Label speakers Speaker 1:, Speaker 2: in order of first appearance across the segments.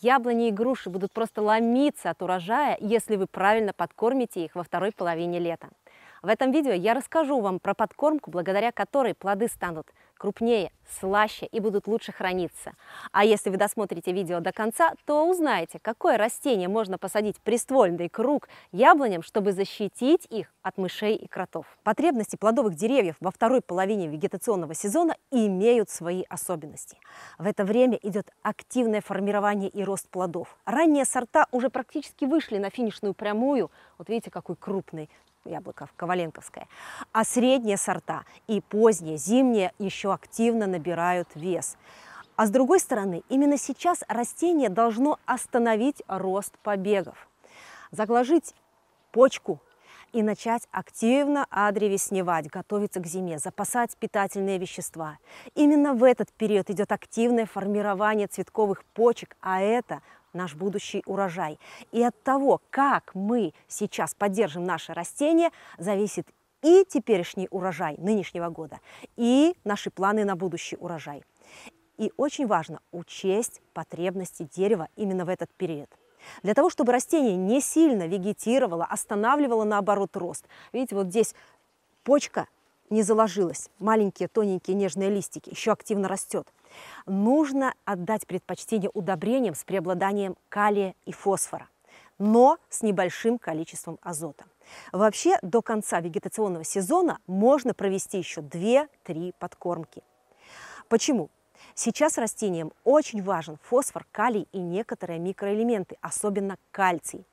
Speaker 1: Яблони и груши будут просто ломиться от урожая, если вы правильно подкормите их во второй половине лета. В этом видео я расскажу вам про подкормку, благодаря которой плоды станут крупнее, слаще и будут лучше храниться. А если вы досмотрите видео до конца, то узнаете, какое растение можно посадить в приствольный круг яблоням, чтобы защитить их от мышей и кротов. Потребности плодовых деревьев во второй половине вегетационного сезона имеют свои особенности. В это время идет активное формирование и рост плодов. Ранние сорта уже практически вышли на финишную прямую. Вот видите, какой крупный яблоков, коваленковское. А средние сорта и поздние, зимние еще активно набирают вес. А с другой стороны, именно сейчас растение должно остановить рост побегов, заглажить почку и начать активно адревесневать, готовиться к зиме, запасать питательные вещества. Именно в этот период идет активное формирование цветковых почек, а это наш будущий урожай. И от того, как мы сейчас поддержим наши растения, зависит и теперешний урожай нынешнего года, и наши планы на будущий урожай. И очень важно учесть потребности дерева именно в этот период. Для того, чтобы растение не сильно вегетировало, останавливало наоборот рост. Видите, вот здесь почка не заложилась, маленькие тоненькие нежные листики, еще активно растет. Нужно отдать предпочтение удобрениям с преобладанием калия и фосфора, но с небольшим количеством азота. Вообще до конца вегетационного сезона можно провести еще 2-3 подкормки. Почему? Сейчас растениям очень важен фосфор, калий и некоторые микроэлементы, особенно кальций.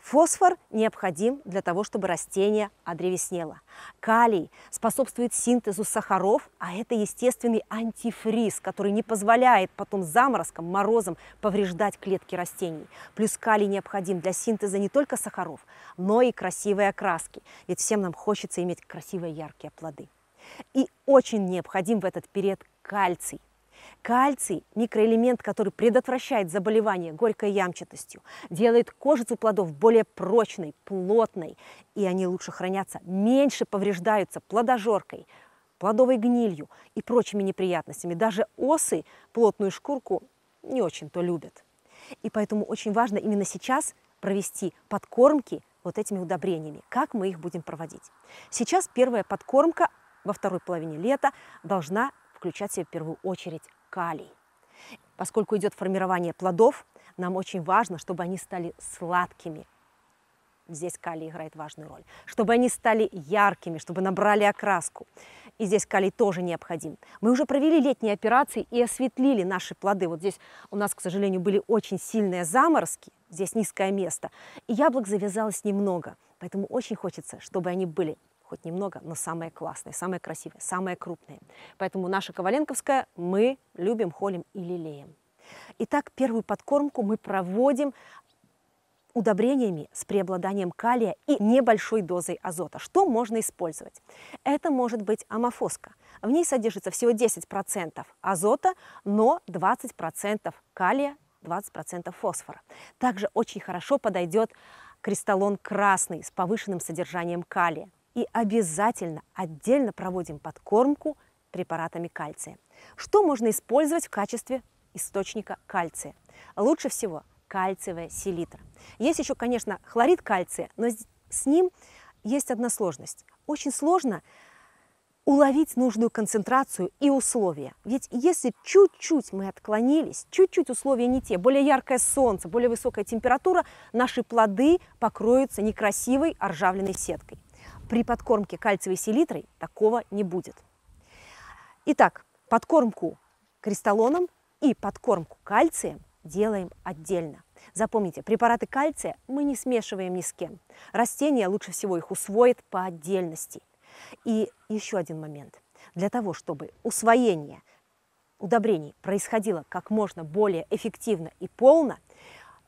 Speaker 1: Фосфор необходим для того, чтобы растение одревеснело. Калий способствует синтезу сахаров, а это естественный антифриз, который не позволяет потом заморозкам, морозам повреждать клетки растений. Плюс калий необходим для синтеза не только сахаров, но и красивой окраски, ведь всем нам хочется иметь красивые яркие плоды. И очень необходим в этот период кальций. Кальций – микроэлемент, который предотвращает заболевание горькой ямчатостью, делает кожицу плодов более прочной, плотной, и они лучше хранятся, меньше повреждаются плодожоркой, плодовой гнилью и прочими неприятностями. Даже осы плотную шкурку не очень-то любят. И поэтому очень важно именно сейчас провести подкормки вот этими удобрениями. Как мы их будем проводить? Сейчас первая подкормка во второй половине лета должна включать в себя в первую очередь калий. Поскольку идет формирование плодов, нам очень важно, чтобы они стали сладкими. Здесь калий играет важную роль. Чтобы они стали яркими, чтобы набрали окраску. И здесь калий тоже необходим. Мы уже провели летние операции и осветлили наши плоды. Вот здесь у нас, к сожалению, были очень сильные заморозки. Здесь низкое место. И яблок завязалось немного. Поэтому очень хочется, чтобы они были хоть немного, но самые классные, самые красивые, самые крупные. Поэтому наша Коваленковская мы любим, холим и лелеем. Итак, первую подкормку мы проводим удобрениями с преобладанием калия и небольшой дозой азота. Что можно использовать? Это может быть амофоска. В ней содержится всего 10% азота, но 20% калия, 20% фосфора. Также очень хорошо подойдет кристаллон красный с повышенным содержанием калия и обязательно отдельно проводим подкормку препаратами кальция. Что можно использовать в качестве источника кальция? Лучше всего кальциевая селитра. Есть еще, конечно, хлорид кальция, но с ним есть одна сложность. Очень сложно уловить нужную концентрацию и условия. Ведь если чуть-чуть мы отклонились, чуть-чуть условия не те, более яркое солнце, более высокая температура, наши плоды покроются некрасивой ржавленной сеткой. При подкормке кальциевой селитрой такого не будет. Итак, подкормку кристаллоном и подкормку кальцием делаем отдельно. Запомните, препараты кальция мы не смешиваем ни с кем. Растения лучше всего их усвоит по отдельности. И еще один момент. Для того, чтобы усвоение удобрений происходило как можно более эффективно и полно,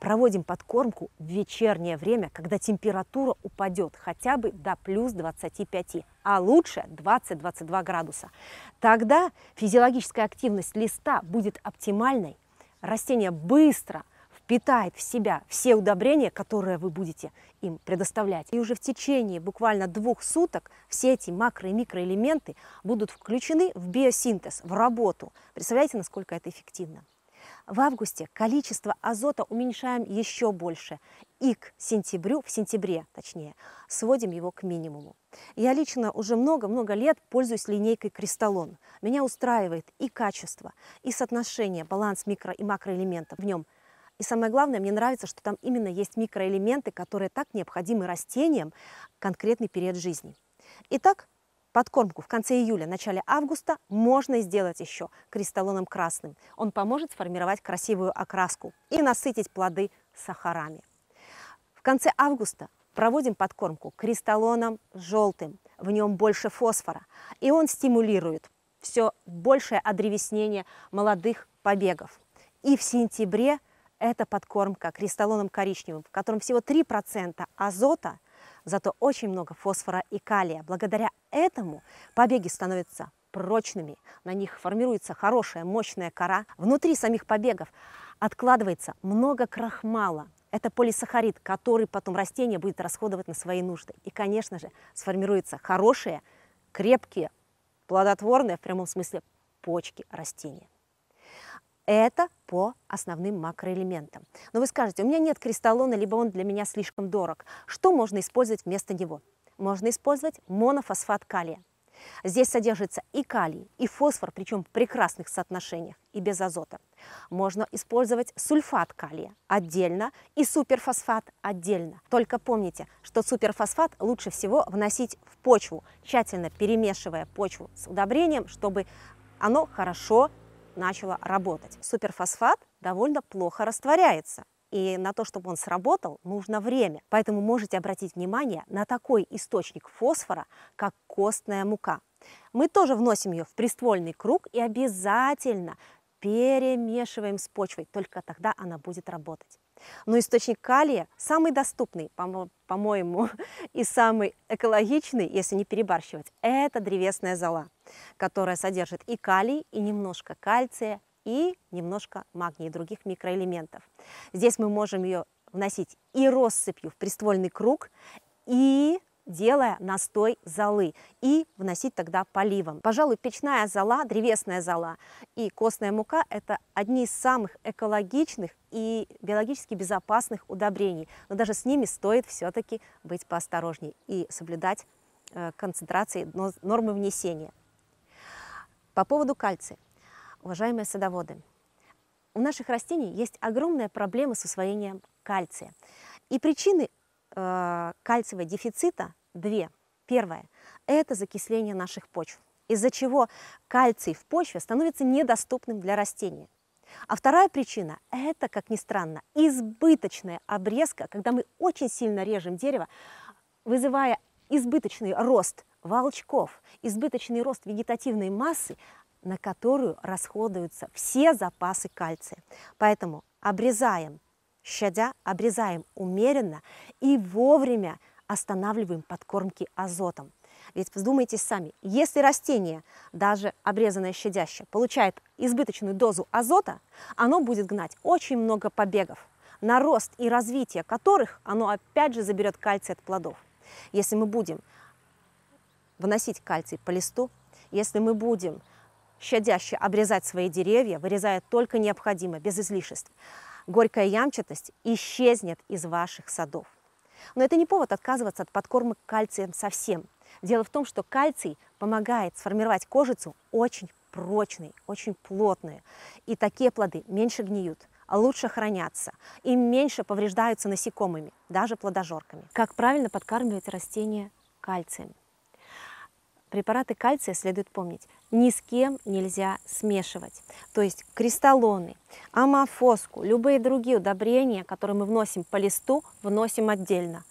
Speaker 1: Проводим подкормку в вечернее время, когда температура упадет хотя бы до плюс 25, а лучше 20-22 градуса. Тогда физиологическая активность листа будет оптимальной, растение быстро впитает в себя все удобрения, которые вы будете им предоставлять. И уже в течение буквально двух суток все эти макро- и микроэлементы будут включены в биосинтез, в работу. Представляете, насколько это эффективно? В августе количество азота уменьшаем еще больше и к сентябрю, в сентябре точнее, сводим его к минимуму. Я лично уже много-много лет пользуюсь линейкой «Кристаллон». Меня устраивает и качество, и соотношение, баланс микро- и макроэлементов в нем – и самое главное, мне нравится, что там именно есть микроэлементы, которые так необходимы растениям в конкретный период жизни. Итак, Подкормку в конце июля, начале августа можно сделать еще кристаллоном красным. Он поможет сформировать красивую окраску и насытить плоды сахарами. В конце августа проводим подкормку кристаллоном желтым. В нем больше фосфора, и он стимулирует все большее одревеснение молодых побегов. И в сентябре эта подкормка кристаллоном коричневым, в котором всего 3% азота – зато очень много фосфора и калия. Благодаря этому побеги становятся прочными, на них формируется хорошая мощная кора. Внутри самих побегов откладывается много крахмала. Это полисахарид, который потом растение будет расходовать на свои нужды. И, конечно же, сформируются хорошие, крепкие, плодотворные в прямом смысле почки растения. Это по основным макроэлементам. Но вы скажете, у меня нет кристаллона, либо он для меня слишком дорог. Что можно использовать вместо него? Можно использовать монофосфат калия. Здесь содержится и калий, и фосфор, причем в прекрасных соотношениях и без азота. Можно использовать сульфат калия отдельно и суперфосфат отдельно. Только помните, что суперфосфат лучше всего вносить в почву, тщательно перемешивая почву с удобрением, чтобы оно хорошо начало работать. Суперфосфат довольно плохо растворяется, и на то, чтобы он сработал, нужно время. Поэтому можете обратить внимание на такой источник фосфора, как костная мука. Мы тоже вносим ее в приствольный круг и обязательно перемешиваем с почвой, только тогда она будет работать. Но источник калия самый доступный, по-моему, и самый экологичный, если не перебарщивать, это древесная зола, которая содержит и калий, и немножко кальция, и немножко магния и других микроэлементов. Здесь мы можем ее вносить и россыпью в приствольный круг, и делая настой золы и вносить тогда поливом. Пожалуй, печная зола, древесная зола и костная мука – это одни из самых экологичных и биологически безопасных удобрений. Но даже с ними стоит все-таки быть поосторожнее и соблюдать э, концентрации нормы внесения. По поводу кальция. Уважаемые садоводы, у наших растений есть огромная проблема с усвоением кальция. И причины э, кальциевого дефицита две. Первое – это закисление наших почв, из-за чего кальций в почве становится недоступным для растения. А вторая причина – это, как ни странно, избыточная обрезка, когда мы очень сильно режем дерево, вызывая избыточный рост волчков, избыточный рост вегетативной массы, на которую расходуются все запасы кальция. Поэтому обрезаем щадя, обрезаем умеренно и вовремя останавливаем подкормки азотом. Ведь вздумайте сами, если растение, даже обрезанное щадяще, получает избыточную дозу азота, оно будет гнать очень много побегов, на рост и развитие которых оно опять же заберет кальций от плодов. Если мы будем выносить кальций по листу, если мы будем щадяще обрезать свои деревья, вырезая только необходимое, без излишеств, горькая ямчатость исчезнет из ваших садов. Но это не повод отказываться от подкормок кальцием совсем. Дело в том, что кальций помогает сформировать кожицу очень прочной, очень плотной И такие плоды меньше гниют, а лучше хранятся и меньше повреждаются насекомыми, даже плодожорками. Как правильно подкармливать растения кальцием? Препараты кальция, следует помнить, ни с кем нельзя смешивать. То есть кристаллоны, амофоску, любые другие удобрения, которые мы вносим по листу, вносим отдельно.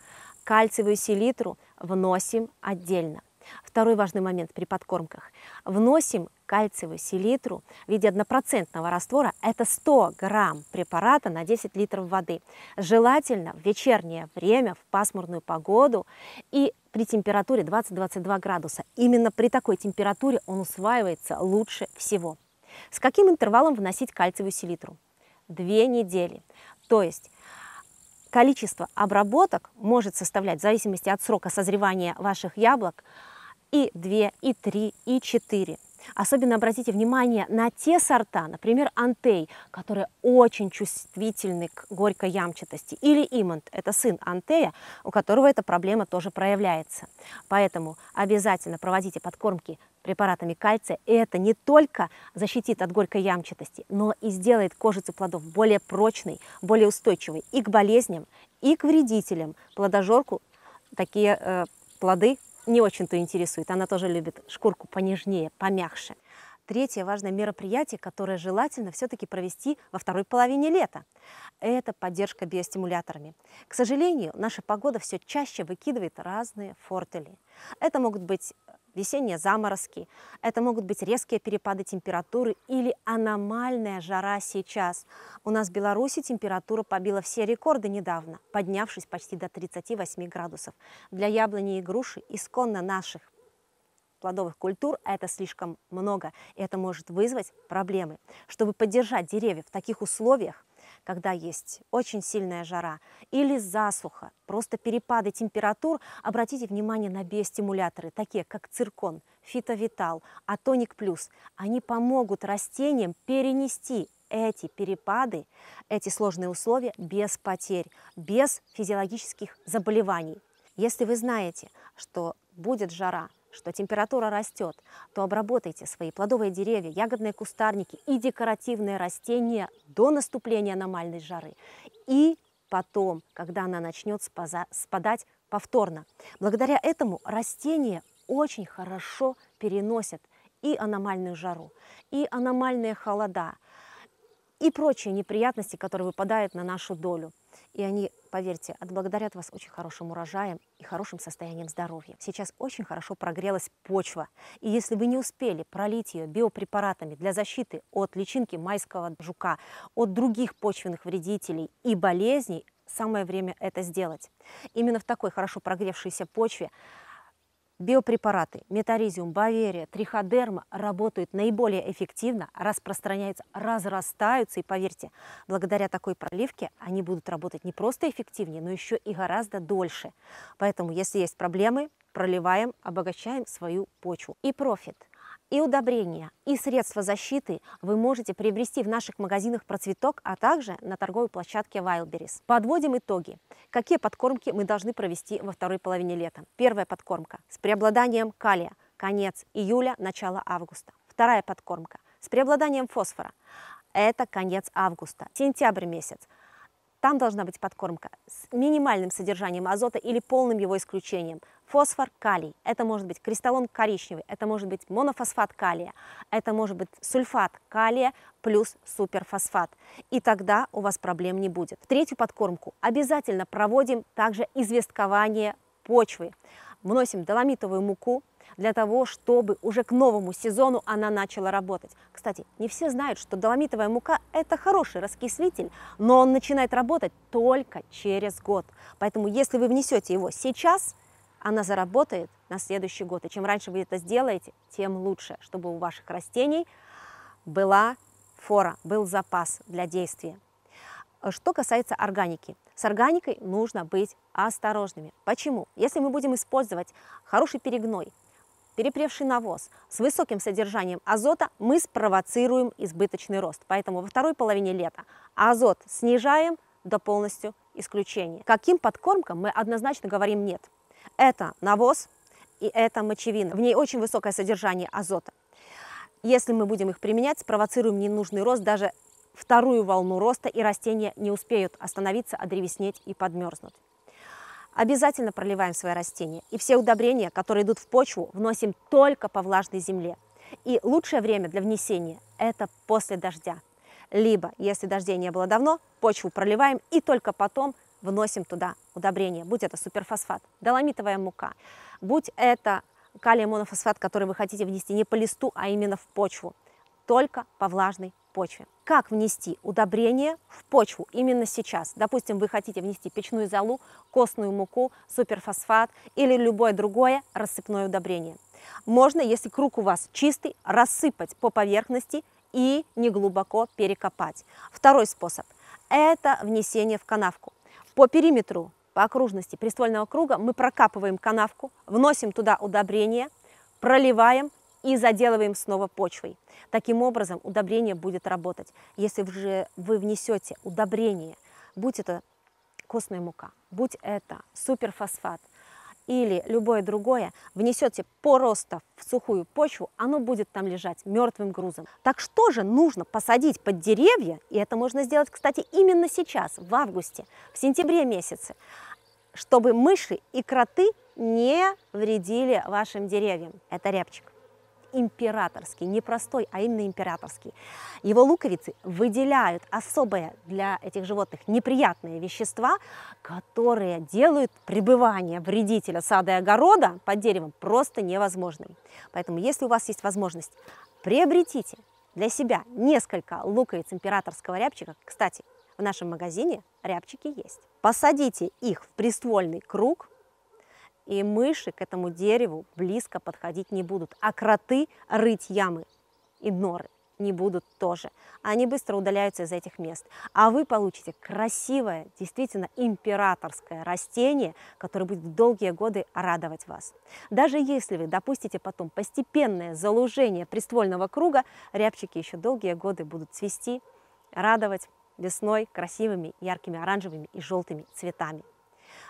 Speaker 1: Кальциевую селитру вносим отдельно. Второй важный момент при подкормках. Вносим кальциевую селитру в виде однопроцентного раствора. Это 100 грамм препарата на 10 литров воды. Желательно в вечернее время, в пасмурную погоду и при температуре 20-22 градуса. Именно при такой температуре он усваивается лучше всего. С каким интервалом вносить кальциевую селитру? Две недели. То есть количество обработок может составлять, в зависимости от срока созревания ваших яблок, и 2, и 3, и 4. Особенно обратите внимание на те сорта, например, антей, которые очень чувствительны к горькой ямчатости, или имант, это сын антея, у которого эта проблема тоже проявляется. Поэтому обязательно проводите подкормки препаратами кальция. И это не только защитит от горькой ямчатости, но и сделает кожицу плодов более прочной, более устойчивой и к болезням, и к вредителям. Плодожорку такие э, плоды не очень-то интересуют. Она тоже любит шкурку понежнее, помягче. Третье важное мероприятие, которое желательно все-таки провести во второй половине лета, это поддержка биостимуляторами. К сожалению, наша погода все чаще выкидывает разные фортели. Это могут быть весенние заморозки, это могут быть резкие перепады температуры или аномальная жара сейчас. У нас в Беларуси температура побила все рекорды недавно, поднявшись почти до 38 градусов. Для яблони и груши исконно наших плодовых культур это слишком много, и это может вызвать проблемы. Чтобы поддержать деревья в таких условиях, когда есть очень сильная жара, или засуха, просто перепады температур, обратите внимание на биостимуляторы, такие как циркон, фитовитал, атоник плюс. Они помогут растениям перенести эти перепады, эти сложные условия без потерь, без физиологических заболеваний. Если вы знаете, что будет жара, что температура растет, то обработайте свои плодовые деревья, ягодные кустарники и декоративные растения до наступления аномальной жары и потом, когда она начнет спадать повторно. Благодаря этому растения очень хорошо переносят и аномальную жару, и аномальные холода, и прочие неприятности, которые выпадают на нашу долю. И они, поверьте, отблагодарят вас очень хорошим урожаем и хорошим состоянием здоровья. Сейчас очень хорошо прогрелась почва. И если вы не успели пролить ее биопрепаратами для защиты от личинки майского жука, от других почвенных вредителей и болезней, самое время это сделать. Именно в такой хорошо прогревшейся почве Биопрепараты метаризиум, баверия, триходерма работают наиболее эффективно, распространяются, разрастаются. И поверьте, благодаря такой проливке они будут работать не просто эффективнее, но еще и гораздо дольше. Поэтому, если есть проблемы, проливаем, обогащаем свою почву. И профит и удобрения, и средства защиты вы можете приобрести в наших магазинах «Процветок», а также на торговой площадке Wildberries. Подводим итоги. Какие подкормки мы должны провести во второй половине лета? Первая подкормка с преобладанием калия – конец июля, начало августа. Вторая подкормка с преобладанием фосфора – это конец августа, сентябрь месяц – там должна быть подкормка с минимальным содержанием азота или полным его исключением. Фосфор, калий, это может быть кристаллон коричневый, это может быть монофосфат калия, это может быть сульфат калия плюс суперфосфат. И тогда у вас проблем не будет. Третью подкормку обязательно проводим также известкование почвы. Вносим доломитовую муку, для того, чтобы уже к новому сезону она начала работать. Кстати, не все знают, что доломитовая мука – это хороший раскислитель, но он начинает работать только через год. Поэтому если вы внесете его сейчас, она заработает на следующий год. И чем раньше вы это сделаете, тем лучше, чтобы у ваших растений была фора, был запас для действия. Что касается органики. С органикой нужно быть осторожными. Почему? Если мы будем использовать хороший перегной, Перепревший навоз с высоким содержанием азота мы спровоцируем избыточный рост. Поэтому во второй половине лета азот снижаем до полностью исключения. Каким подкормкам мы однозначно говорим нет? Это навоз и это мочевина. В ней очень высокое содержание азота. Если мы будем их применять, спровоцируем ненужный рост, даже вторую волну роста, и растения не успеют остановиться, одревеснеть и подмерзнуть. Обязательно проливаем свои растения. И все удобрения, которые идут в почву, вносим только по влажной земле. И лучшее время для внесения – это после дождя. Либо, если дождей не было давно, почву проливаем и только потом вносим туда удобрения. Будь это суперфосфат, доломитовая мука, будь это калий монофосфат, который вы хотите внести не по листу, а именно в почву, только по влажной почве. Как внести удобрение в почву именно сейчас? Допустим, вы хотите внести печную золу, костную муку, суперфосфат или любое другое рассыпное удобрение. Можно, если круг у вас чистый, рассыпать по поверхности и неглубоко перекопать. Второй способ – это внесение в канавку. По периметру, по окружности приствольного круга мы прокапываем канавку, вносим туда удобрение, проливаем, и заделываем снова почвой. Таким образом удобрение будет работать. Если же вы внесете удобрение, будь это костная мука, будь это суперфосфат или любое другое, внесете просто в сухую почву, оно будет там лежать мертвым грузом. Так что же нужно посадить под деревья, и это можно сделать, кстати, именно сейчас, в августе, в сентябре месяце, чтобы мыши и кроты не вредили вашим деревьям. Это рябчик императорский, не простой, а именно императорский. Его луковицы выделяют особое для этих животных неприятные вещества, которые делают пребывание вредителя сада и огорода под деревом просто невозможным. Поэтому, если у вас есть возможность, приобретите для себя несколько луковиц императорского рябчика. Кстати, в нашем магазине рябчики есть. Посадите их в приствольный круг – и мыши к этому дереву близко подходить не будут, а кроты рыть ямы и норы не будут тоже. Они быстро удаляются из этих мест. А вы получите красивое, действительно императорское растение, которое будет долгие годы радовать вас. Даже если вы допустите потом постепенное залужение приствольного круга, рябчики еще долгие годы будут цвести, радовать весной красивыми, яркими оранжевыми и желтыми цветами.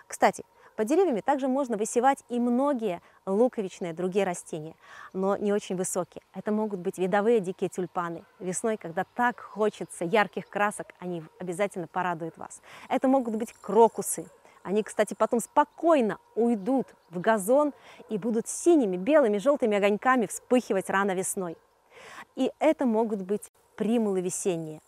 Speaker 1: Кстати, под деревьями также можно высевать и многие луковичные другие растения, но не очень высокие. Это могут быть видовые дикие тюльпаны. Весной, когда так хочется ярких красок, они обязательно порадуют вас. Это могут быть крокусы, они, кстати, потом спокойно уйдут в газон и будут синими, белыми, желтыми огоньками вспыхивать рано весной. И это могут быть примулы весенние.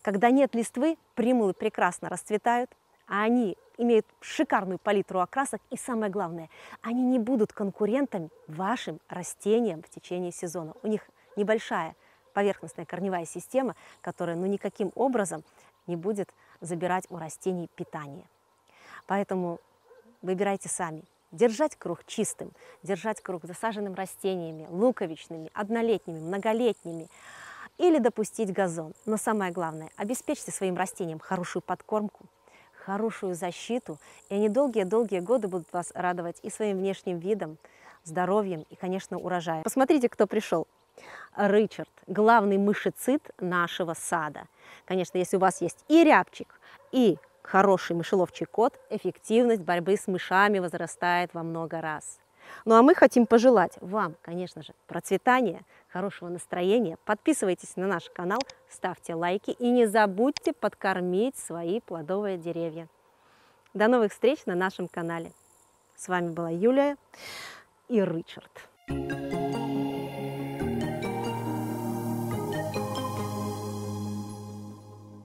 Speaker 1: Когда нет листвы, примулы прекрасно расцветают, а они имеют шикарную палитру окрасок и самое главное, они не будут конкурентами вашим растениям в течение сезона. У них небольшая поверхностная корневая система, которая ну никаким образом не будет забирать у растений питание. Поэтому выбирайте сами. Держать круг чистым, держать круг засаженным растениями, луковичными, однолетними, многолетними, или допустить газон. Но самое главное, обеспечьте своим растениям хорошую подкормку, хорошую защиту, и они долгие-долгие годы будут вас радовать и своим внешним видом, здоровьем и, конечно, урожаем. Посмотрите, кто пришел. Ричард – главный мышецит нашего сада. Конечно, если у вас есть и рябчик, и хороший мышеловчий кот, эффективность борьбы с мышами возрастает во много раз. Ну а мы хотим пожелать вам, конечно же, процветания, хорошего настроения. Подписывайтесь на наш канал, ставьте лайки и не забудьте подкормить свои плодовые деревья. До новых встреч на нашем канале. С вами была Юлия и Ричард. Thank you.